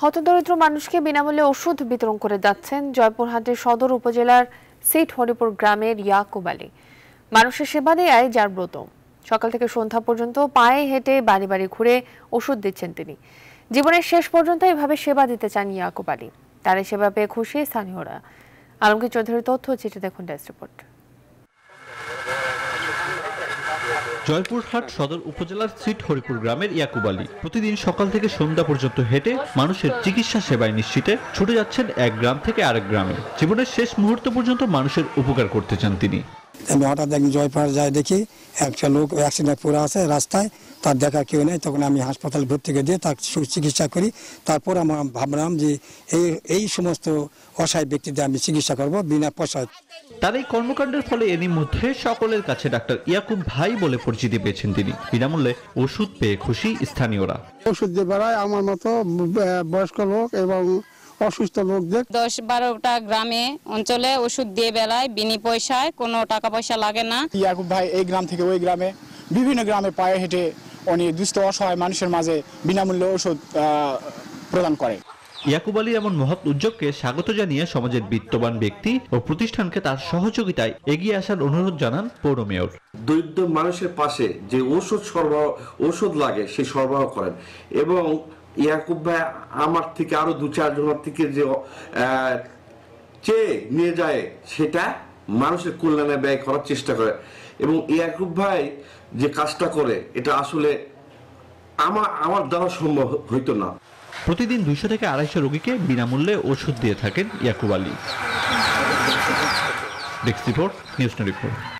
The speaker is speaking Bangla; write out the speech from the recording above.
হতদরিদ্র মানুষকে বিনামূল্যে ওষুধ বিতরণ করে যাচ্ছেন জয়পুরহাটের সদর উপজেলার সেট হরিপুর গ্রামের ইয়াকুব আলী মানুষের সেবা দেয় আয় যার ব্রত সকাল থেকে সন্ধ্যা পর্যন্ত পায়ে হেঁটে বাড়ি বাড়ি ঘুরে ওষুধ দিচ্ছেন তিনি জীবনের শেষ পর্যন্ত এভাবে সেবা দিতে চান ইয়াকুব আলী তার সেবা পেয়ে খুশি স্থানীয়রা আলমগীর চৌধুরীর তথ্য চিঠি দেখুন ডেস্ক রিপোর্ট জয়পুরহাট সদর উপজেলার সিট হরিপুর গ্রামের ইয়াকুব আলী প্রতিদিন সকাল থেকে সন্ধ্যা পর্যন্ত হেঁটে মানুষের চিকিৎসা সেবায় নিশ্চিতে ছুটে যাচ্ছেন এক গ্রাম থেকে আরেক গ্রামে জীবনের শেষ মুহূর্ত পর্যন্ত মানুষের উপকার করতে চান তিনি আমি হঠাৎ একদিন জয়পাড় যায় দেখি একটা লোক অ্যাক্সিডেন্ট পড়ে আছে রাস্তায় তার দেখা কেউ নেই তখন আমি হাসপাতালে ভর্তি করে দিয়ে তার চিকিৎসা করি তারপর আমার ভাবলাম যে এই এই সমস্ত অসহায় ব্যক্তিদের আমি চিকিৎসা করব বিনা পয়সায় তার এই কর্মকাণ্ডের ফলে এরই মধ্যে সকলের কাছে ডাক্তার ইয়াকুব ভাই বলে পরিচিতি পেয়েছেন তিনি বিনামূল্যে ওষুধ পেয়ে খুশি স্থানীয়রা ওষুধ দিয়ে বেড়ায় আমার মতো বয়স্ক লোক এবং অসুস্থ লোকদের দশ বারোটা গ্রামে অঞ্চলে ওষুধ দিয়ে বেলায় বিনি পয়সায় কোনো টাকা পয়সা লাগে না ইয়াকুব ভাই এই গ্রাম থেকে ওই গ্রামে বিভিন্ন গ্রামে পায়ে হেঁটে অনেক দুস্থ অসহায় মানুষের মাঝে বিনামূল্যে ওষুধ প্রদান করে ইয়াকুব আলী এমন মহৎ উদ্যোগকে স্বাগত জানিয়ে সমাজের বিত্তবান ব্যক্তি ও প্রতিষ্ঠানকে তার সহযোগিতায় এগিয়ে আসার অনুরোধ জানান পৌর মেয়র দরিদ্র মানুষের পাশে যে ওষুধ সরবরাহ ওষুধ লাগে সেই সরবরাহ করেন এবং ইয়াকুব ভাই আমার থেকে আরো দু চারজনের থেকে যে চেয়ে নিয়ে যায় সেটা মানুষের কল্যাণে ব্যয় করার চেষ্টা করে এবং ইয়াকুব ভাই যে কাজটা করে এটা আসলে আমার আমার দ্বারা সম্ভব হইতো না প্রতিদিন দুইশো থেকে আড়াইশো রোগীকে বিনামূল্যে ওষুধ দিয়ে থাকেন ইয়াকুব আলী নিউজ রিপোর্ট